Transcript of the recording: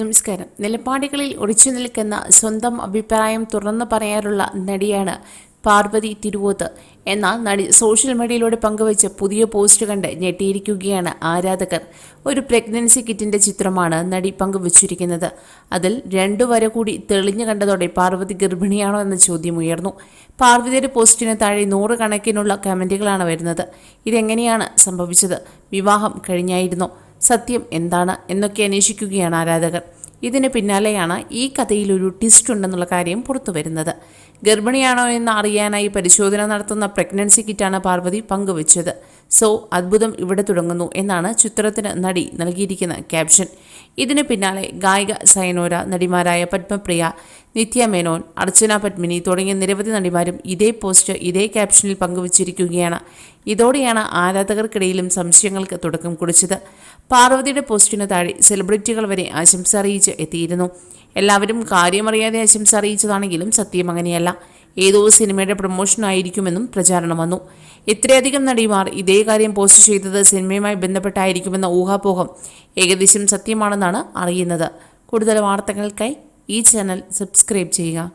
നമസ്കാരം നിലപാടുകളിൽ ഒളിച്ചു നിൽക്കുന്ന സ്വന്തം അഭിപ്രായം തുറന്നു പറയാറുള്ള നടിയാണ് പാർവതി തിരുവോത്ത് എന്നാൽ നടി സോഷ്യൽ മീഡിയയിലൂടെ പങ്കുവച്ച പുതിയ പോസ്റ്റ് കണ്ട് ഞെട്ടിയിരിക്കുകയാണ് ആരാധകർ ഒരു പ്രഗ്നൻസി കിറ്റിന്റെ ചിത്രമാണ് നടി പങ്കുവച്ചിരിക്കുന്നത് അതിൽ രണ്ടു വര കൂടി തെളിഞ്ഞു കണ്ടതോടെ പാർവതി ഗർഭിണിയാണോ എന്ന ചോദ്യം ഉയർന്നു പാർവതിയുടെ പോസ്റ്റിന് താഴെ നൂറുകണക്കിനുള്ള കമന്റുകളാണ് വരുന്നത് ഇതെങ്ങനെയാണ് സംഭവിച്ചത് വിവാഹം കഴിഞ്ഞായിരുന്നു സത്യം എന്താണ് എന്നൊക്കെ അന്വേഷിക്കുകയാണ് ആരാധകർ ഇതിന് പിന്നാലെയാണ് ഈ കഥയിൽ ഒരു ട്വിസ്റ്റ് ഉണ്ടെന്നുള്ള കാര്യം പുറത്തു വരുന്നത് ഗർഭിണിയാണോ എന്ന് അറിയാനായി പരിശോധന നടത്തുന്ന പ്രഗ്നൻസി കിറ്റാണ് പാർവതി പങ്കുവച്ചത് സോ അത്ഭുതം ഇവിടെ തുടങ്ങുന്നു എന്നാണ് ചിത്രത്തിന് നടി നൽകിയിരിക്കുന്ന ക്യാപ്ഷൻ ഇതിന് പിന്നാലെ ഗായിക സയനോര നടിമാരായ പത്മപ്രിയ നിത്യ മേനോൻ അർച്ചന പത്മിനി തുടങ്ങിയ നിരവധി നടിമാരും ഇതേ പോസ്റ്റ് ഇതേ ക്യാപ്ഷനിൽ പങ്കുവച്ചിരിക്കുകയാണ് ഇതോടെയാണ് ആരാധകർക്കിടയിലും സംശയങ്ങൾക്ക് തുടക്കം കുറിച്ചത് പാർവതിയുടെ പോസ്റ്റിന് താഴെ സെലിബ്രിറ്റികൾ വരെ ആശംസ അറിയിച്ച് എത്തിയിരുന്നു എല്ലാവരും കാര്യമറിയാതെ ആശംസ അറിയിച്ചതാണെങ്കിലും സത്യം അങ്ങനെയല്ല ഏതോ സിനിമയുടെ പ്രൊമോഷനായിരിക്കുമെന്നും പ്രചാരണം വന്നു ഇത്രയധികം നടിമാർ ഇതേ കാര്യം പോസ്റ്റ് ചെയ്തത് സിനിമയുമായി ബന്ധപ്പെട്ടായിരിക്കുമെന്ന ഊഹാപോഹം ഏകദേശം സത്യമാണെന്നാണ് അറിയുന്നത് കൂടുതൽ വാർത്തകൾക്കായി ഈ ചാനൽ സബ്സ്ക്രൈബ് ചെയ്യുക